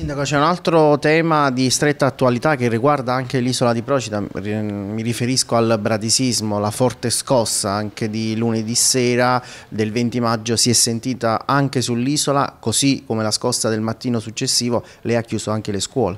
Sindaco, c'è un altro tema di stretta attualità che riguarda anche l'isola di Procida, mi riferisco al bradisismo, la forte scossa anche di lunedì sera del 20 maggio si è sentita anche sull'isola, così come la scossa del mattino successivo, lei ha chiuso anche le scuole.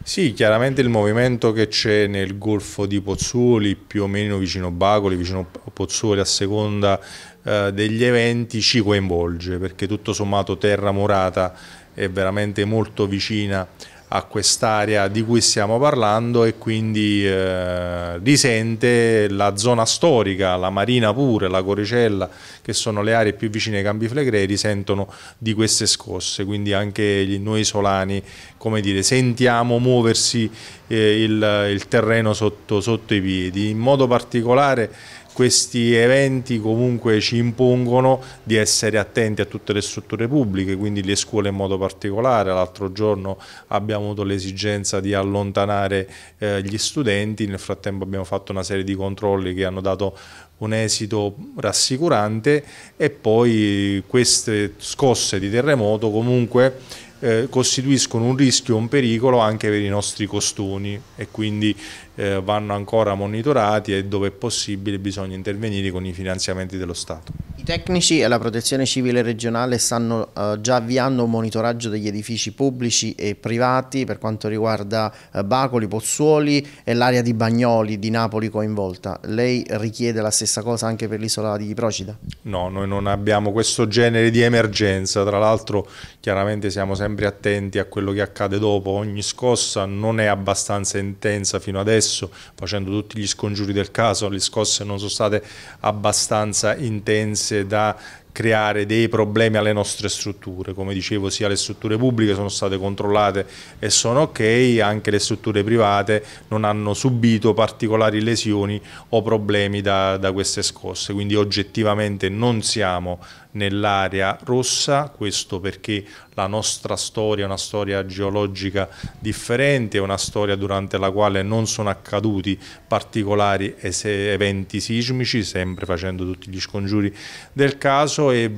Sì, chiaramente il movimento che c'è nel golfo di Pozzuoli, più o meno vicino Bacoli, vicino Pozzuoli a seconda eh, degli eventi, ci coinvolge perché tutto sommato terra morata è veramente molto vicina a quest'area di cui stiamo parlando e quindi eh, risente la zona storica, la Marina pure, la Coricella, che sono le aree più vicine ai Campi Flegrei, risentono di queste scosse, quindi anche noi solani come dire, sentiamo muoversi eh, il, il, terreno sotto, sotto i piedi. In modo particolare questi eventi comunque ci impongono di essere attenti a tutte le strutture pubbliche, quindi le scuole in modo particolare. L'altro giorno abbiamo avuto l'esigenza di allontanare eh, gli studenti, nel frattempo abbiamo fatto una serie di controlli che hanno dato un esito rassicurante e poi queste scosse di terremoto comunque eh, costituiscono un rischio, e un pericolo anche per i nostri costumi e quindi eh, vanno ancora monitorati e dove è possibile bisogna intervenire con i finanziamenti dello Stato. I tecnici e la protezione civile regionale stanno eh, già avviando un monitoraggio degli edifici pubblici e privati per quanto riguarda eh, Bacoli, Pozzuoli e l'area di Bagnoli di Napoli coinvolta. Lei richiede la stessa cosa anche per l'isola di Procida? No, noi non abbiamo questo genere di emergenza, tra l'altro chiaramente siamo sempre sempre attenti a quello che accade dopo, ogni scossa non è abbastanza intensa fino adesso, facendo tutti gli scongiuri del caso, le scosse non sono state abbastanza intense da creare dei problemi alle nostre strutture. Come dicevo, sia le strutture pubbliche sono state controllate e sono ok, anche le strutture private non hanno subito particolari lesioni o problemi da, da queste scosse. Quindi oggettivamente non siamo nell'area rossa, questo perché la nostra storia è una storia geologica differente, è una storia durante la quale non sono accaduti particolari eventi sismici, sempre facendo tutti gli scongiuri del caso e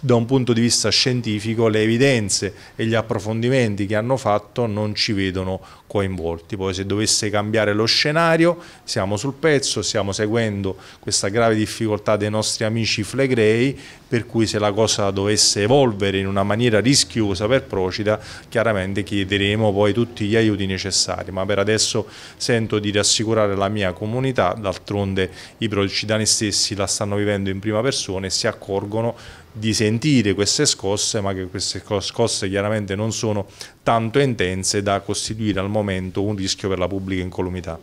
da un punto di vista scientifico le evidenze e gli approfondimenti che hanno fatto non ci vedono coinvolti. Poi se dovesse cambiare lo scenario siamo sul pezzo, stiamo seguendo questa grave difficoltà dei nostri amici flegrei per cui se la cosa dovesse evolvere in una maniera rischiosa per Procida chiaramente chiederemo poi tutti gli aiuti necessari ma per adesso sento di rassicurare la mia comunità, d'altronde i procidani stessi la stanno vivendo in prima persona e si accorgono di sentire queste scosse, ma che queste scosse chiaramente non sono tanto intense da costituire al momento un rischio per la pubblica incolumità.